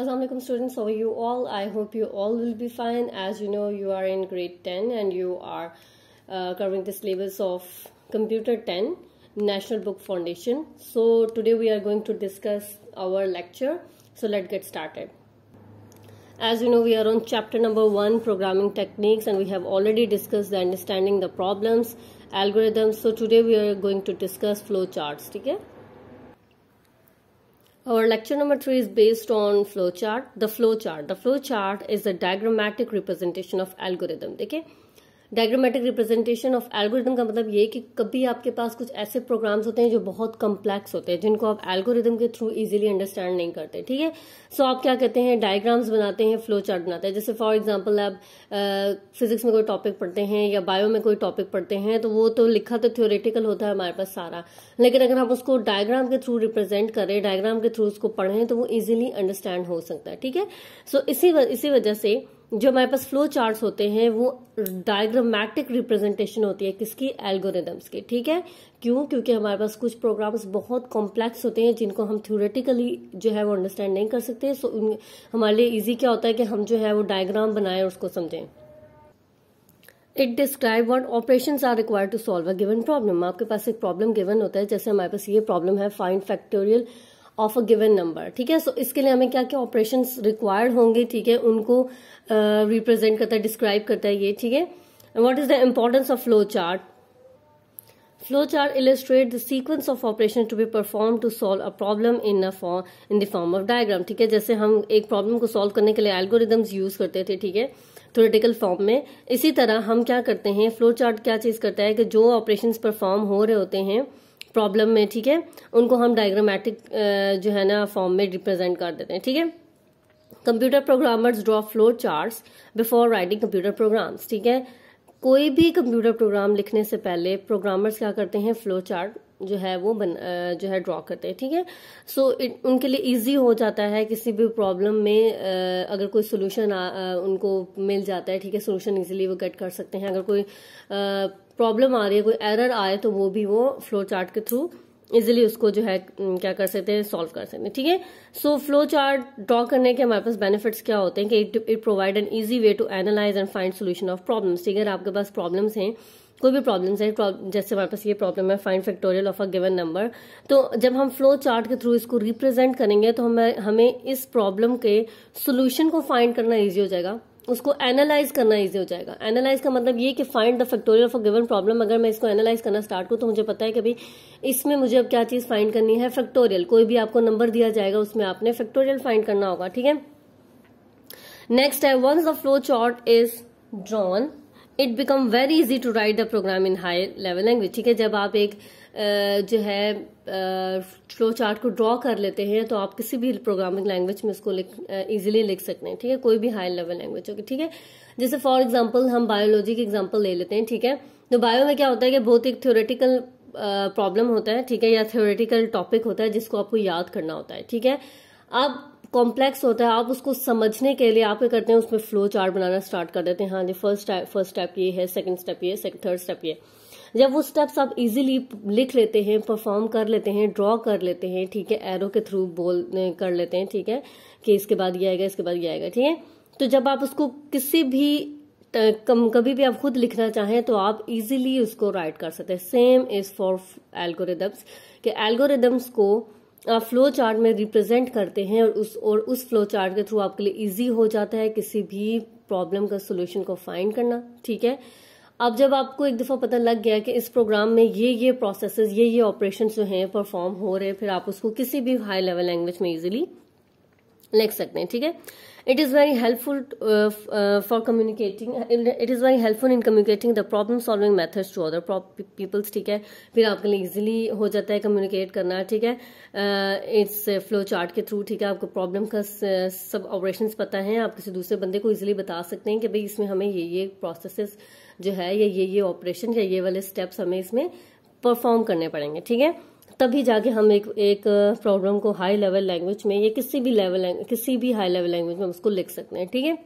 Assalamualaikum students, how are you all? I hope you all will be fine. As you know, you are in grade 10 and you are uh, covering the syllabus of Computer 10, National Book Foundation. So today we are going to discuss our lecture. So let's get started. As you know, we are on chapter number 1, Programming Techniques and we have already discussed the understanding the problems, algorithms. So today we are going to discuss flowcharts, okay? Our lecture number 3 is based on flowchart. The flowchart. The flowchart is a diagrammatic representation of algorithm. Okay? Diagrammatic representation of algorithm का मतलब ये कि कभी आपके पास कुछ ऐसे programmes होते हैं जो बहुत कम्प्लेक्स होते हैं जिनको आप एल्गोरिदम के थ्रू इजीली अंडरस्टैंड नहीं करते ठीक है सो आप क्या कहते हैं डायग्राम्स बनाते हैं फ्लो चार्ट बनाते हैं जैसे फॉर एग्जाम्पल आप फिजिक्स में कोई टॉपिक पढ़ते हैं या बायो में कोई टॉपिक पढ़ते हैं तो वो तो लिखा तो थ्योरेटिकल होता है हमारे पास सारा लेकिन अगर आप उसको डायग्राम के थ्रू रिप्रेजेंट करें डायग्राम के थ्रू उसको पढ़ें तो वो ईजिली अंडरस्टैंड हो सकता है ठीक है सो इसी इसी वजह से जो हमारे पास फ्लो चार्ट होते हैं वो डायग्रामेटिक रिप्रेजेंटेशन होती है किसकी एल्गोरिदम्स की ठीक है क्यों क्योंकि हमारे पास कुछ प्रोग्राम्स बहुत कॉम्प्लेक्स होते हैं जिनको हम थ्योरेटिकली जो है वो अंडरस्टैंड नहीं कर सकते सो हमारे लिए ईजी क्या होता है कि हम जो है वो डायग्राम बनाएं और उसको समझें it describe what operation are required to solve a given problem आपके पास एक प्रॉब्लम गिवन होता है जैसे हमारे पास ये प्रॉब्लम है find factorial of a given number ठीक है सो so, इसके लिए हमें क्या क्या ऑपरेशन रिक्वायर्ड होंगे ठीक है उनको रिप्रेजेंट uh, करता है डिस्क्राइब करता है ये ठीक है what is the importance of flow chart flow chart illustrate the sequence of operation to be perform to solve a problem in a form in the form of diagram ठीक है जैसे हम एक प्रॉब्लम को सॉल्व करने के लिए algorithms use करते थे ठीक है थोरेटिकल फॉर्म में इसी तरह हम क्या करते हैं फ्लो चार्ट क्या चीज करता है कि जो ऑपरेशन परफॉर्म हो रहे होते हैं प्रॉब्लम में ठीक है उनको हम डायग्रामेटिक जो है ना फॉर्म में रिप्रेजेंट कर देते हैं ठीक है computer programmers draw flow charts before writing computer programs ठीक है कोई भी कंप्यूटर प्रोग्राम लिखने से पहले प्रोग्रामर्स क्या करते हैं फ्लो चार्ट जो है वो बन जो है ड्रॉ करते हैं ठीक है सो so, उनके लिए इजी हो जाता है किसी भी प्रॉब्लम में अगर कोई सोल्यूशन उनको मिल जाता है ठीक है सोल्यूशन इजीली वो गेट कर सकते हैं अगर कोई प्रॉब्लम आ रही है कोई एरर आए तो वो भी वो फ्लो चार्ट के थ्रू इजिली उसको जो है क्या कर सकते हैं सॉल्व कर सकते हैं ठीक है सो फ्लो चार्ट ड्रॉ करने के हमारे पास बेनिफिट्स क्या होते हैं कि it it provide an easy way to analyse and find solution of problems ठीक है आपके पास प्रॉब्लम्स हैं कोई भी प्रॉब्लम्स है जैसे हमारे पास ये प्रॉब्लम है find factorial of a given number तो जब हम फ्लो चार्ट के थ्रू इसको रिप्रेजेंट करेंगे तो हमें हमें इस प्रॉब्लम के सोल्यूशन को फाइंड करना ईजी हो जाएगा उसको एनालाइज करना ईजी हो जाएगा एनालाइज का मतलब ये कि find the factorial of a given problem अगर मैं इसको एनालाइज करना स्टार्ट करूँ तो मुझे पता है कि भाई इसमें मुझे अब क्या चीज़ फाइंड करनी है फैक्टोरियल कोई भी आपको नंबर दिया जाएगा उसमें आपने फैक्टोरियल फाइंड करना होगा ठीक है नेक्स्ट है once the flow chart is drawn it become very easy to write the program in high level language ठीक है जब आप एक जो है फ्लो चार्ट को ड्रॉ कर लेते हैं तो आप किसी भी प्रोग्रामिंग लैंग्वेज में उसको ईजिली लिख सकते हैं ठीक है कोई भी हाई लेवल लैंग्वेज होगी ठीक है जैसे फॉर एग्जाम्पल हम बायोलॉजी की एग्जाम्पल ले लेते हैं ठीक है तो बायो में क्या होता है कि बहुत एक थ्योरेटिकल प्रॉब्लम होता है ठीक है या थ्योरेटिकल टॉपिक होता है जिसको आपको याद करना होता है ठीक है अब कॉम्प्लेक्स होता है आप उसको समझने के लिए आप क्या करते हैं उसमें फ्लो चार्ट बनाना स्टार्ट कर देते हैं हाँ जी फर्स्ट फर्स्ट स्टेप ये है सेकंड स्टेप ये थर्ड स्टेप ये जब वो स्टेप्स आप इजीली लिख लेते हैं परफॉर्म कर लेते हैं ड्रॉ कर लेते हैं ठीक है एरो के थ्रू बोल कर लेते हैं ठीक है कि इसके बाद ये आएगा इसके बाद ये आएगा ठीक है तो जब आप उसको किसी भी कम कभी भी आप खुद लिखना चाहें तो आप इजीली उसको राइट कर सकते हैं सेम इज फॉर एल्गोरिदम्स कि एल्गोरिदम्स को आप फ्लो चार्ट में रिप्रेजेंट करते हैं और उस और उस फ्लो चार्ट के थ्रू आपके लिए इजी हो जाता है किसी भी प्रॉब्लम का सोल्यूशन को फाइंड करना ठीक है अब जब आपको एक दफ़ा पता लग गया कि इस प्रोग्राम में ये ये प्रोसेस ये ये ऑपरेशन जो हैं परफॉर्म हो रहे हैं फिर आप उसको किसी भी हाई लेवल लैंग्वेज में इजिली लिख सकते हैं ठीक है it is very helpful uh, uh, for communicating it is very helpful in communicating the problem solving methods to other ठीक है फिर आपके लिए ईजिली हो जाता है कम्युनिकेट करना ठीक है इट्स फ्लो चार्ट के थ्रू ठीक है आपको प्रॉब्लम का सब ऑपरेशन पता है आप किसी दूसरे बंदे को इजिली बता सकते हैं कि भाई इसमें हमें ये ये प्रोसेसेस जो है या ये ये ऑपरेशन या ये वाले स्टेप्स हमें इसमें परफॉर्म करने पड़ेंगे ठीक है तभी जाके हम एक एक प्रॉब्लम को हाई लेवल लैंग्वेज में या किसी भी लेवल किसी भी हाई लेवल लैंग्वेज में उसको लिख सकते हैं ठीक है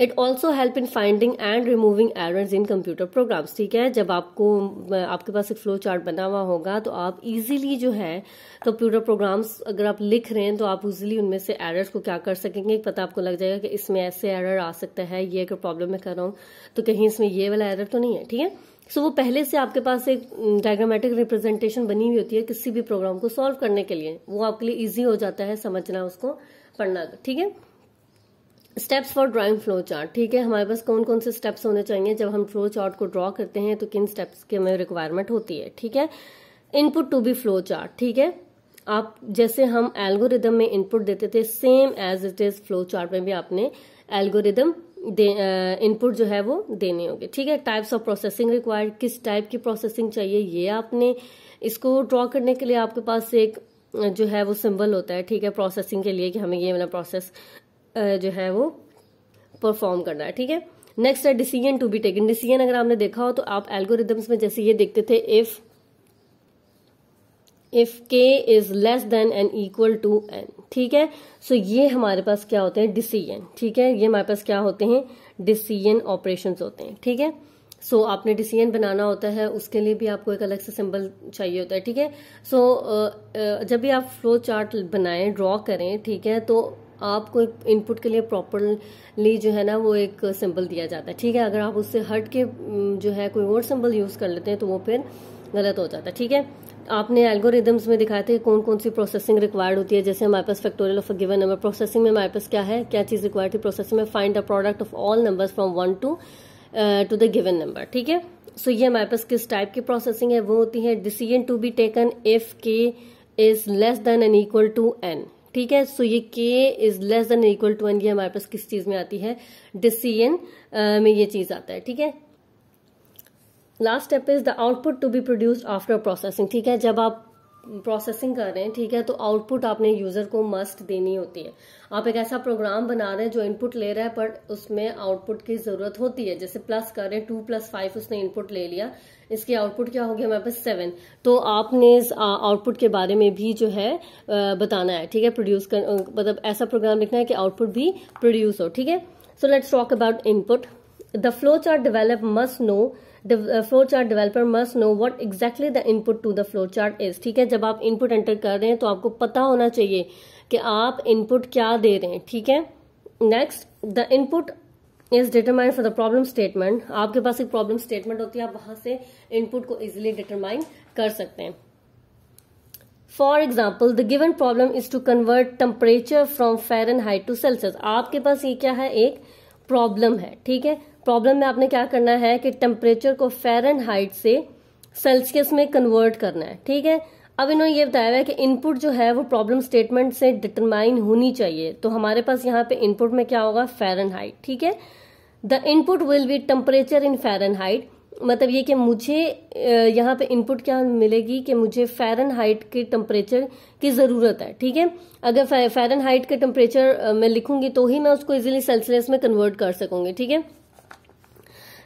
it also help in finding and removing errors in computer programs ठीक है जब आपको आपके पास एक फ्लो चार्ट बना हुआ होगा तो आप इजीली जो है कंप्यूटर प्रोग्राम्स अगर आप लिख रहे हैं तो आप इजीली उनमें से एरर्स को क्या कर सकेंगे पता आपको लग जाएगा कि इसमें ऐसे एरर आ सकता है ये अगर प्रॉब्लम मैं कर रहा हूँ तो कहीं इसमें ये वाला एरर तो नहीं है ठीक है सो so, वो पहले से आपके पास एक डायग्रामेटिक रिप्रेजेंटेशन बनी हुई होती है किसी भी प्रोग्राम को सॉल्व करने के लिए वो आपके लिए ईजी हो जाता है समझना उसको पढ़ना ठीक है steps for drawing flow chart ठीक है हमारे पास कौन कौन से स्टेप्स होने चाहिए जब हम फ्लो चार्ट को ड्रॉ करते हैं तो किन स्टेप्स की हमें रिक्वायरमेंट होती है ठीक है input to be flow chart ठीक है आप जैसे हम एल्गोरिदम में इनपुट देते थे same as it is flow chart में भी आपने एल्गोरिदम इनपुट जो है वो देने होंगे ठीक है टाइप्स ऑफ प्रोसेसिंग रिक्वायर्ड किस टाइप की प्रोसेसिंग चाहिए ये आपने इसको ड्रॉ करने के लिए आपके पास एक जो है वो सिंबल होता है ठीक है प्रोसेसिंग के लिए कि हमें ये वाला प्रोसेस जो है वो परफॉर्म करना है ठीक है नेक्स्ट है decision to be taken decision अगर आपने देखा हो तो आप एल्गोरिदम्स में जैसे ये देखते थे if if K is less than N equal to N ठीक है सो so, ये हमारे पास क्या होते हैं डिसीजन ठीक है ये हमारे पास क्या होते हैं डिसीजन ऑपरेशन होते हैं ठीक है सो so, आपने डिसीजन बनाना होता है उसके लिए भी आपको एक अलग से सिंबल चाहिए होता है ठीक है सो so, जब भी आप फ्लो चार्ट बनाएं ड्रॉ करें ठीक है तो आपको एक इनपुट के लिए प्रॉपरली जो है ना वो एक सिंबल दिया जाता है ठीक है अगर आप उससे हट के जो है कोई और सिंबल यूज़ कर लेते हैं तो वो फिर गलत हो जाता है ठीक है आपने एल्गोरिदम्स में दिखाए थे कौन कौन सी प्रोसेसिंग रिक्वायर्ड होती है जैसे हमारे पास factorial of a given number processing में हमारे पास क्या है क्या चीज़ रिक्वायर्ड थी प्रोसेसिंग में find the product of all numbers from one to to the given number ठीक है सो ये हमारे पास किस टाइप की प्रोसेसिंग है वो होती है decision to be taken if K is less than N equal to N ठीक है सो ये K is less than equal to N ये हमारे पास किस चीज में आती है डिसीजन uh, में ये चीज आता है ठीक है last step is the output to be produced after processing ठीक है जब आप प्रोसेसिंग कर रहे हैं ठीक है तो आउटपुट आपने यूजर को मस्ट देनी होती है आप एक ऐसा प्रोग्राम बना रहे हैं जो इनपुट ले रहा है पर उसमें आउटपुट की जरूरत होती है जैसे प्लस कर रहे हैं टू प्लस फाइव उसने इनपुट ले लिया इसके आउटपुट क्या हो गया हमारे पास सेवन तो आपने इस आउटपुट के बारे में भी जो है बताना है ठीक है प्रोड्यूस कर मतलब ऐसा प्रोग्राम लिखना है कि आउटपुट भी प्रोड्यूस हो ठीक है so let's talk about input the flow chart flowchart must know flow chart flowchart must know what exactly the input to the flow chart is ठीक है जब आप इनपुट एंटर कर रहे हैं तो आपको पता होना चाहिए कि आप इनपुट क्या दे रहे हैं ठीक है next the input is determine for the problem statement आपके पास एक प्रॉब्लम स्टेटमेंट होती है आप वहां से इनपुट को इजिली डिटरमाइन कर सकते हैं for example the given problem is to convert temperature from Fahrenheit to Celsius आपके पास ये क्या है एक प्रॉब्लम है ठीक है प्रॉब्लम में आपने क्या करना है कि टेम्परेचर को एंड हाइट से सेल्सियस में कन्वर्ट करना है ठीक है अब इन्होंने ये बताया है कि इनपुट जो है वो प्रॉब्लम स्टेटमेंट से डिटरमाइन होनी चाहिए तो हमारे पास यहाँ पे इनपुट में क्या होगा फेरन ठीक है the input will be temperature in Fahrenheit मतलब ये कि मुझे यहाँ पे इनपुट क्या मिलेगी कि मुझे फेरन हाइट के टेम्परेचर की ज़रूरत है ठीक है अगर फेरन हाइट के टेम्परेचर मैं लिखूंगी तो ही मैं उसको इजिली सेल्सियस में कन्वर्ट कर सकूंगी ठीक है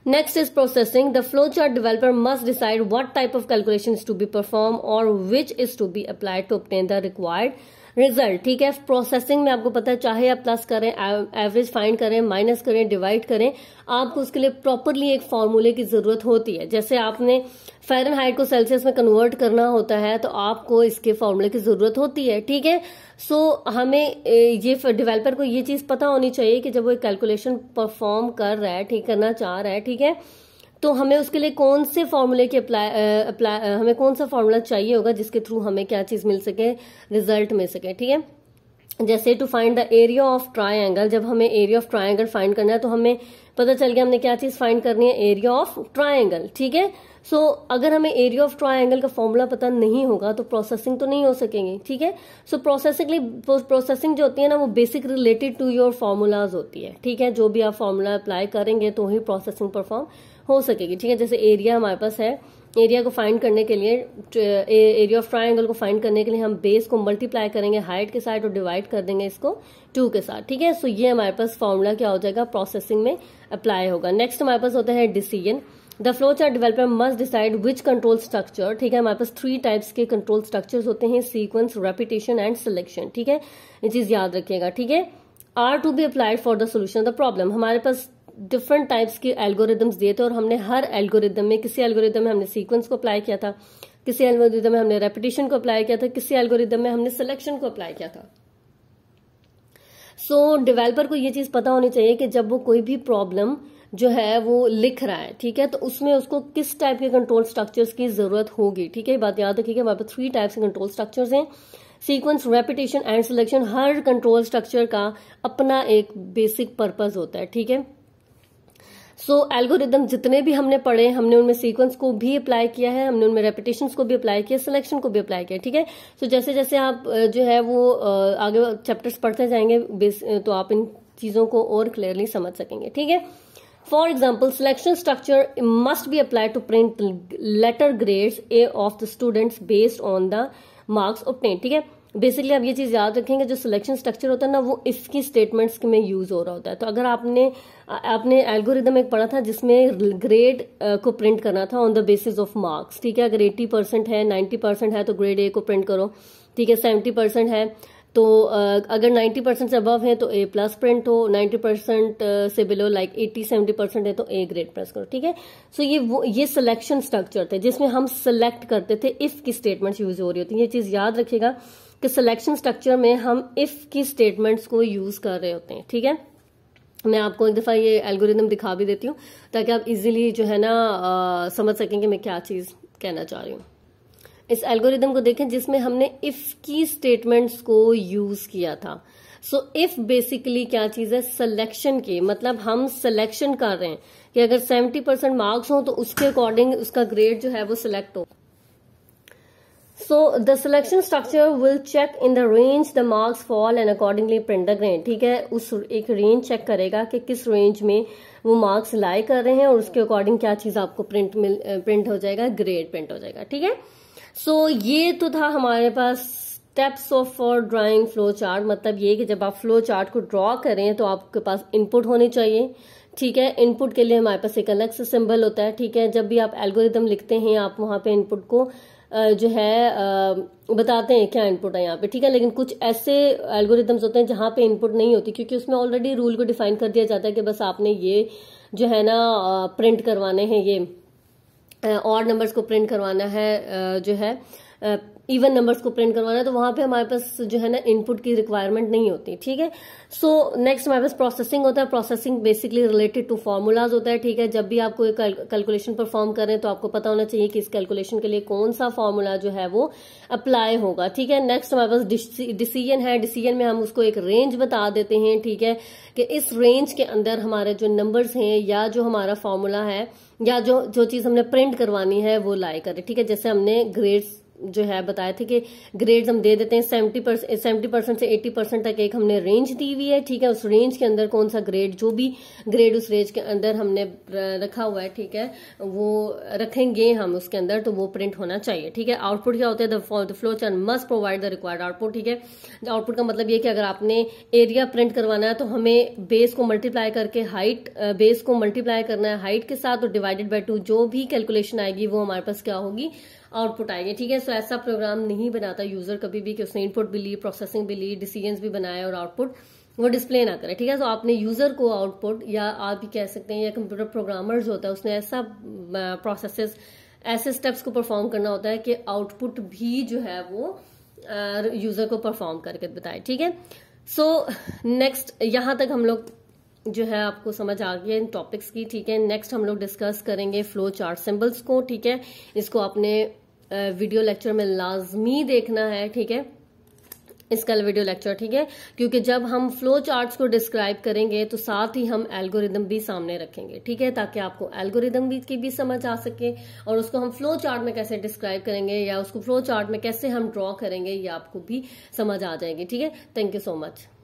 Next is processing. The flowchart developer must decide what type of calculations to be performed or which is to be applied to obtain the required result ठीक है प्रोसेसिंग में आपको पता है चाहे आप प्लस करें एवरेज फाइंड करें माइनस करें डिवाइड करें आपको उसके लिए प्रॉपरली एक फॉर्मूले की जरूरत होती है जैसे आपने फेरन हाइट को सेल्सियस में कन्वर्ट करना होता है तो आपको इसके फॉर्मूले की जरूरत होती है ठीक है सो so, हमें ये डिवेलपर को ये चीज पता होनी चाहिए कि जब वो कैलकुलेशन परफॉर्म कर रहा है ठीक करना चाह रहा है ठीक है तो हमें उसके लिए कौन से फॉर्मूले के अप्लाई अप्लाई हमें कौन सा फॉर्मूला चाहिए होगा जिसके थ्रू हमें क्या चीज़ मिल सके रिजल्ट मिल सके ठीक है जैसे to find the area of triangle जब हमें एरिया ऑफ ट्राइंगल फाइंड करना है तो हमें पता चल गया हमने क्या चीज फाइंड करनी है एरिया ऑफ ट्राइंगल ठीक है सो अगर हमें एरिया ऑफ ट्राइंगल का फॉर्मूला पता नहीं होगा तो प्रोसेसिंग तो नहीं हो सकेंगे ठीक है सो प्रोसेसिंगली प्रोसेसिंग प्रोसेसिंग जो होती है ना वो basic related to your formulas होती है ठीक है जो भी आप फॉर्मूला अप्लाई करेंगे तो ही प्रोसेसिंग परफॉर्म हो सकेगी ठीक है जैसे एरिया हमारे पास है एरिया को फाइंड करने के लिए एरिया ऑफ ट्राइंगल को फाइंड करने के लिए हम बेस को मल्टीप्लाई करेंगे हाइट के साथ और डिवाइड कर देंगे इसको टू के साथ ठीक है सो ये हमारे पास फॉर्मूला क्या हो जाएगा प्रोसेसिंग में अप्लाई होगा नेक्स्ट हमारे पास होता है decision the flow chart developer must decide which control structure ठीक है हमारे पास थ्री टाइप्स के कंट्रोल स्ट्रक्चर होते हैं सीक्वेंस रेपिटेशन एंड सिलेक्शन ठीक है ये चीज याद रखिएगा ठीक है are to be applied for the solution the problem हमारे पास डिफरेंट टाइप्स के एल्गोरिदम्स दिए थे और हमने हर एल्गोरिदम में किसी एल्गोरिदम में हमने सीक्वेंस को अप्लाई किया था किसी एल्गोरिदम में हमने रेपिटेशन को अप्लाई किया था किसी एल्गोरिदम में हमने सिलेक्शन को अप्लाई किया था सो so, डेवलपर को ये चीज़ पता होनी चाहिए कि जब वो कोई भी प्रॉब्लम जो है वो लिख रहा है ठीक है तो उसमें उसको किस टाइप के कंट्रोल स्ट्रक्चर्स की जरूरत होगी ठीक है बात याद रखिएगा हमारे पास थ्री टाइप्स के कंट्रोल स्ट्रक्चर्स हैं सीक्वेंस रेपिटेशन एंड सिलेक्शन हर कंट्रोल स्ट्रक्चर का अपना एक बेसिक पर्पज होता है ठीक है सो so, एल्गोरिदम जितने भी हमने पढ़े हमने उनमें सीक्वेंस को भी अप्लाई किया है हमने उनमें रेपिटेशन को भी अप्लाई किया सिलेक्शन को भी अप्लाई किया ठीक है सो so, जैसे जैसे आप जो है वो आगे चैप्टर्स पढ़ते जाएंगे तो आप इन चीज़ों को और क्लियरली समझ सकेंगे ठीक है for example selection structure must be apply to print letter grades A of the students based on the marks of ठीक है बेसिकली आप ये चीज़ याद रखेंगे जो सिलेक्शन स्ट्रक्चर होता है ना वो इसकी स्टेटमेंट्स में यूज़ हो रहा होता है तो अगर आपने आपने एल्गोरिदम एक पढ़ा था जिसमें ग्रेड को प्रिंट करना था on the basis of marks ठीक है अगर एट्टी परसेंट है नाइन्टी परसेंट है तो ग्रेड ए को प्रिंट करो ठीक है सेवेंटी परसेंट है तो अगर 90 परसेंट से अबव है तो ए प्लस प्रिंट हो 90 परसेंट से बिलो लाइक 80 70 परसेंट है तो ए ग्रेड प्लस करो ठीक है सो ये वो ये सिलेक्शन स्ट्रक्चर थे जिसमें हम सिलेक्ट करते थे इफ की स्टेटमेंट्स यूज हो रही होती है ये चीज़ याद रखिएगा कि सिलेक्शन स्ट्रक्चर में हम इफ़ की स्टेटमेंट्स को यूज़ कर रहे होते हैं ठीक है मैं आपको एक दफ़ा ये एल्गोरिदम दिखा भी देती हूँ ताकि आप इजीली जो है ना आ, समझ सकें कि मैं क्या चीज़ कहना चाह रही हूँ इस एल्गोरिदम को देखें जिसमें हमने इफ़ की स्टेटमेंट्स को यूज़ किया था सो इफ बेसिकली क्या चीज है सिलेक्शन की मतलब हम सिलेक्शन कर रहे हैं कि अगर 70 परसेंट मार्क्स हो तो उसके अकॉर्डिंग उसका ग्रेड जो है वो सिलेक्ट हो so the selection structure will check in the range the marks fall and accordingly print the ठीक है उस एक रेंज चेक करेगा कि किस रेंज में वो मार्क्स लाए कर रहे हैं और उसके अकॉर्डिंग क्या चीज आपको प्रिंट मिल प्रिंट हो जाएगा ग्रेड प्रिंट हो जाएगा ठीक है सो ये तो था हमारे पास steps of for drawing flow chart मतलब ये कि जब आप फ्लो चार्ट को ड्रॉ करें तो आपके पास इनपुट होनी चाहिए ठीक है इनपुट के लिए हमारे पास एक अलग से सिंबल होता है ठीक है जब भी आप एल्गोरिदम लिखते हैं आप वहां पे इनपुट को जो है बताते हैं क्या इनपुट है यहाँ पे ठीक है लेकिन कुछ ऐसे एल्गोरिदम्स होते हैं जहाँ पे इनपुट नहीं होती क्योंकि उसमें ऑलरेडी रूल को डिफाइन कर दिया जाता है कि बस आपने ये जो है ना प्रिंट करवाने हैं ये और नंबर्स को प्रिंट करवाना है जो है इवन नंबर्स को प्रिंट करवाना है तो वहां पे हमारे पास जो है ना इनपुट की रिक्वायरमेंट नहीं होती ठीक है सो नेक्स्ट हमारे पास प्रोसेसिंग होता है processing basically related to formulas होता है ठीक है जब भी आप कोई कैलकुलेशन परफॉर्म कर रहे हैं तो आपको पता होना चाहिए कि इस कैलकुलेशन के लिए कौन सा फॉर्मूला जो है वो अप्लाई होगा ठीक है नेक्स्ट हमारे पास डिसीजन है डिसीजन में हम उसको एक रेंज बता देते हैं ठीक है कि इस रेंज के अंदर हमारे जो नंबर्स हैं या जो हमारा फॉर्मूला है या जो जो चीज हमने प्रिंट करवानी है वो लाए करे ठीक है जैसे हमने ग्रेड्स जो है बताए थे कि ग्रेड्स हम दे देते हैं सेवेंटी परसेंट सेवेंटी परसेंट से एट्टी परसेंट तक एक हमने रेंज दी हुई है ठीक है उस रेंज के अंदर कौन सा ग्रेड जो भी ग्रेड उस रेंज के अंदर हमने रखा हुआ है ठीक है वो रखेंगे हम उसके अंदर तो वो प्रिंट होना चाहिए ठीक है आउटपुट क्या होता है द फ्लो चैन must provide the required output ठीक है आउटपुट का मतलब ये कि अगर आपने एरिया प्रिंट करवाना है तो हमें बेस को मल्टीप्लाई करके हाइट बेस को मल्टीप्लाई करना है हाइट के साथ और डिवाइडेड बाय टू जो भी कैलकुलेशन आएगी वो हमारे पास क्या होगी आउटपुट आएगी ठीक है प्रोसेसर तो ऐसा प्रोग्राम नहीं बनाता यूजर कभी भी कि उसने इनपुट भी ली प्रोसेसिंग भी ली डिसीजन भी बनाए और आउटपुट वो डिस्प्ले ना करे ठीक है तो आपने यूजर को आउटपुट या आप भी कह सकते हैं या कंप्यूटर प्रोग्रामर जो होता है उसने ऐसा प्रोसेस ऐसे स्टेप्स को परफॉर्म करना होता है कि आउटपुट भी जो है वो यूजर को परफॉर्म करके बताए ठीक है सो नेक्स्ट यहाँ तक हम लोग जो है आपको समझ आ गया इन टॉपिक्स की ठीक है नेक्स्ट हम लोग डिस्कस करेंगे फ्लो चार्ट सिंबल्स को ठीक है इसको आपने वीडियो लेक्चर में लाजमी देखना है ठीक है इसका वीडियो लेक्चर ठीक है क्योंकि जब हम फ्लो चार्ट्स को डिस्क्राइब करेंगे तो साथ ही हम एल्गोरिदम भी सामने रखेंगे ठीक है ताकि आपको एल्गोरिदम भी की भी समझ आ सके और उसको हम फ्लो चार्ट में कैसे डिस्क्राइब करेंगे या उसको फ्लो चार्ट में कैसे हम ड्रॉ करेंगे ये आपको भी समझ आ जाएगी ठीक है थैंक यू सो मच